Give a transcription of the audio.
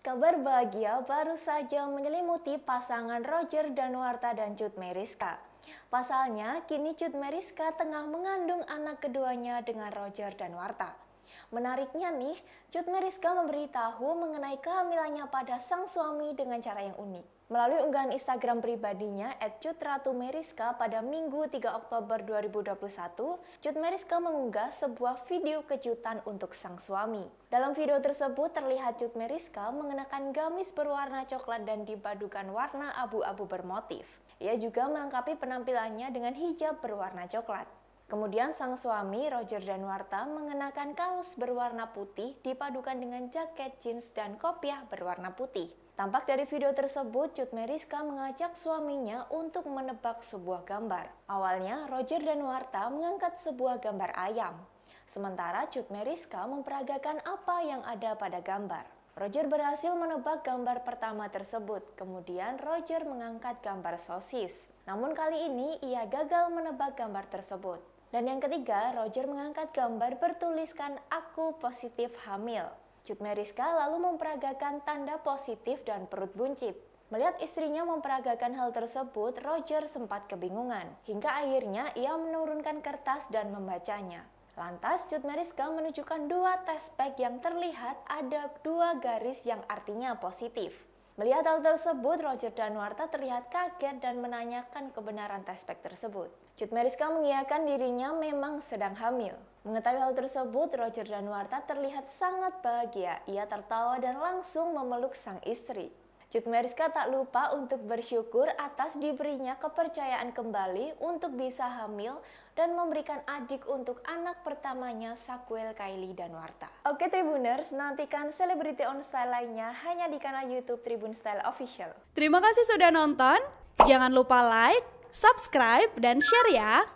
Kabar bahagia baru saja menyelimuti pasangan Roger dan Warta dan Cut Meriska. Pasalnya, kini Cut Meriska tengah mengandung anak keduanya dengan Roger dan Warta. Menariknya nih, Cut Meriska memberitahu mengenai kehamilannya pada sang suami dengan cara yang unik. Melalui unggahan Instagram pribadinya, @cutratumeriska pada Minggu 3 Oktober 2021, Cut Meriska mengunggah sebuah video kejutan untuk sang suami. Dalam video tersebut terlihat Cut Meriska mengenakan gamis berwarna coklat dan dipadukan warna abu-abu bermotif. Ia juga melengkapi penampilannya dengan hijab berwarna coklat. Kemudian sang suami Roger Danuarta mengenakan kaos berwarna putih dipadukan dengan jaket jeans dan kopiah berwarna putih. Tampak dari video tersebut, Cut Meriska mengajak suaminya untuk menebak sebuah gambar. Awalnya, Roger Danuarta mengangkat sebuah gambar ayam. Sementara Cut Meriska memperagakan apa yang ada pada gambar. Roger berhasil menebak gambar pertama tersebut, kemudian Roger mengangkat gambar sosis. Namun kali ini ia gagal menebak gambar tersebut. Dan yang ketiga, Roger mengangkat gambar bertuliskan aku positif hamil. Cut Meriska lalu memperagakan tanda positif dan perut buncit. Melihat istrinya memperagakan hal tersebut, Roger sempat kebingungan. Hingga akhirnya ia menurunkan kertas dan membacanya. Lantas, Cut Meriska menunjukkan dua test pack yang terlihat ada dua garis yang artinya positif. Melihat hal tersebut, Roger dan Warta terlihat kaget dan menanyakan kebenaran tes tersebut. Cut Meriska mengiakan dirinya memang sedang hamil. Mengetahui hal tersebut, Roger dan Warta terlihat sangat bahagia. Ia tertawa dan langsung memeluk sang istri. Cut Meriska tak lupa untuk bersyukur atas diberinya kepercayaan kembali untuk bisa hamil dan memberikan adik untuk anak pertamanya Sakuel Kaili dan Warta. Oke Tribuners, nantikan selebriti On Style lainnya hanya di kanal YouTube Tribun Style Official. Terima kasih sudah nonton. Jangan lupa like, subscribe, dan share ya.